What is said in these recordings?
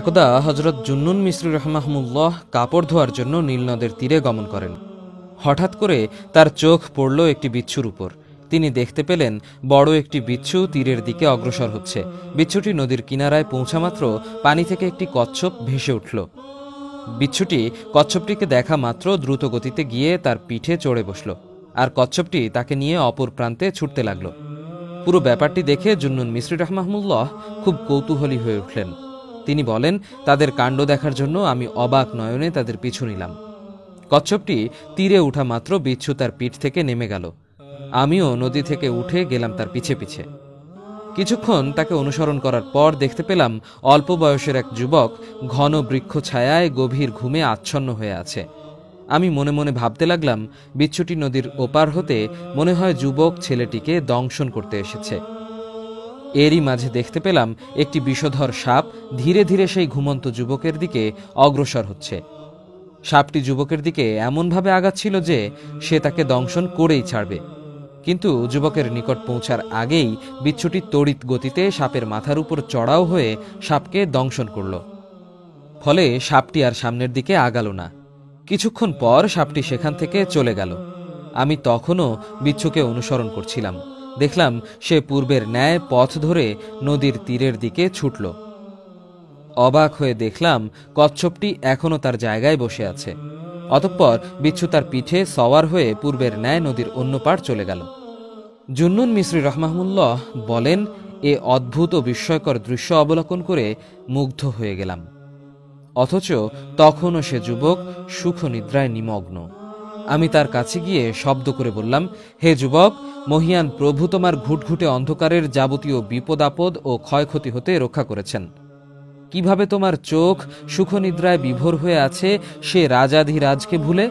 একদা হজরত জুন্নুন মিশ্রু রহমাহমুল্লাহ কাপড় ধোয়ার জন্য নীলনদের তীরে গমন করেন হঠাৎ করে তার চোখ পড়ল একটি বিচ্ছুর উপর তিনি দেখতে পেলেন বড় একটি বিচ্ছু তীরের দিকে অগ্রসর হচ্ছে বিচ্ছুটি নদীর কিনারায় পৌঁছামাত্র পানি থেকে একটি কচ্ছপ ভেসে উঠল বিচ্ছুটি কচ্ছপটিকে দেখা মাত্র দ্রুত গতিতে গিয়ে তার পিঠে চড়ে বসল আর কচ্ছপটি তাকে নিয়ে অপর প্রান্তে ছুটতে লাগল পুরো ব্যাপারটি দেখে জুন্নুন মিশ্রি রহমাহমুল্লাহ খুব কৌতূহলী হয়ে উঠলেন তিনি বলেন তাদের কাণ্ড দেখার জন্য আমি অবাক নয়নে তাদের পিছু নিলাম কচ্ছপটি তীরে উঠা মাত্র বিচ্ছু তার পিঠ থেকে নেমে গেল আমিও নদী থেকে উঠে গেলাম তার পিছে পিছে কিছুক্ষণ তাকে অনুসরণ করার পর দেখতে পেলাম অল্প বয়সের এক যুবক ঘন বৃক্ষ ছায়ায় গভীর ঘুমে আচ্ছন্ন হয়ে আছে আমি মনে মনে ভাবতে লাগলাম বিচ্ছুটি নদীর ওপার হতে মনে হয় যুবক ছেলেটিকে দংশন করতে এসেছে এরই মাঝে দেখতে পেলাম একটি বিষধর সাপ ধীরে ধীরে সেই ঘুমন্ত যুবকের দিকে অগ্রসর হচ্ছে সাপটি যুবকের দিকে এমনভাবে আগাচ্ছিল যে সে তাকে দংশন করেই ছাড়বে কিন্তু যুবকের নিকট পৌঁছার আগেই বিচ্ছুটি তড়িৎ গতিতে সাপের মাথার উপর চড়াও হয়ে সাপকে দংশন করল ফলে সাপটি আর সামনের দিকে আগালো না কিছুক্ষণ পর সাপটি সেখান থেকে চলে গেল আমি তখনও বিচ্ছুকে অনুসরণ করছিলাম দেখলাম সে পূর্বের ন্যায় পথ ধরে নদীর তীরের দিকে ছুটল অবাক হয়ে দেখলাম কচ্ছপটি এখনও তার জায়গায় বসে আছে অতঃপর বিচ্ছু তার পিঠে সওয়ার হয়ে পূর্বের ন্যায় নদীর অন্য পার চলে গেল জুন্নুন মিশ্রি রহমাহমুল্লহ বলেন এ অদ্ভুত ও বিস্ময়কর দৃশ্য অবলোকন করে মুগ্ধ হয়ে গেলাম অথচ তখনও সে যুবক সুখ নিদ্রায় নিমগ্ন আমি তার কাছে গিয়ে শব্দ করে বললাম হে যুবক মহিয়ান প্রভু তোমার ঘুটঘুটে অন্ধকারের যাবতীয় বিপদ আপদ ও ক্ষয়ক্ষতি হতে রক্ষা করেছেন কিভাবে তোমার চোখ সুখনিদ্রায় বিভোর হয়ে আছে সে রাজাধিরাজকে ভুলে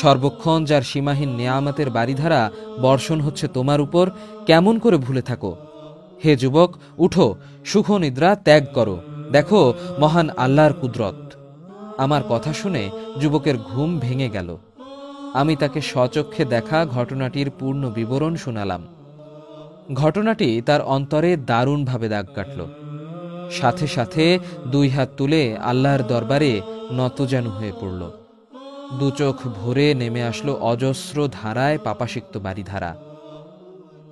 সর্বক্ষণ যার সীমাহীন নেয়ামতের বাড়িধারা বর্ষণ হচ্ছে তোমার উপর কেমন করে ভুলে থাকো হে যুবক উঠো সুখনিদ্রা ত্যাগ করো দেখো মহান আল্লাহর কুদরত আমার কথা শুনে যুবকের ঘুম ভেঙে গেল আমি তাকে সচক্ষে দেখা ঘটনাটির পূর্ণ বিবরণ শোনালাম ঘটনাটি তার অন্তরে দারুণভাবে দাগ কাটল সাথে সাথে দুই হাত তুলে আল্লাহর দরবারে নতজানু হয়ে পড়ল দুচোখ ভরে নেমে আসলো অজস্র ধারায় পাপাসিক্ত বাড়িধারা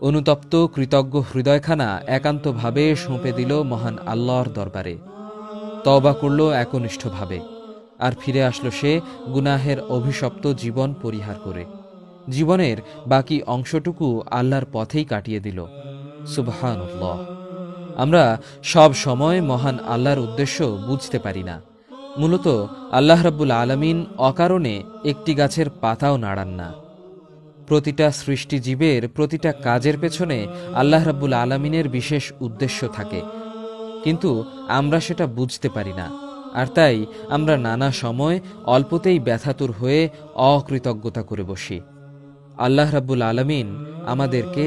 অনুতপ্ত কৃতজ্ঞ হৃদয়খানা একান্তভাবে সঁপে দিল মহান আল্লাহর দরবারে তবা করল একনিষ্ঠভাবে আর ফিরে আসলো সে গুনাহের অভিশপ্ত জীবন পরিহার করে জীবনের বাকি অংশটুকু আল্লাহর পথেই কাটিয়ে দিল সুবহান আমরা সব সময় মহান আল্লাহর উদ্দেশ্য বুঝতে পারি না মূলত আল্লাহ রব্বুল আলমিন অকারণে একটি গাছের পাতাও নাড়ান না প্রতিটা সৃষ্টিজীবের প্রতিটা কাজের পেছনে আল্লাহ রব্বুল আলমিনের বিশেষ উদ্দেশ্য থাকে কিন্তু আমরা সেটা বুঝতে পারি না আর তাই আমরা নানা সময় অল্পতেই ব্যথাতুর হয়ে অকৃতজ্ঞতা করে বসি আল্লাহ রাব্বুল আলমিন আমাদেরকে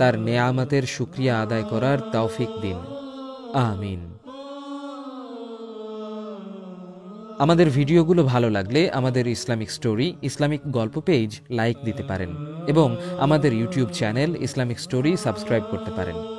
তার নেয়ামাতের সুক্রিয়া আদায় করার তৌফিক দিন আমিন আমাদের ভিডিওগুলো ভালো লাগলে আমাদের ইসলামিক স্টোরি ইসলামিক গল্প পেজ লাইক দিতে পারেন এবং আমাদের YouTube channel Islamic story subscribe করতে পারেন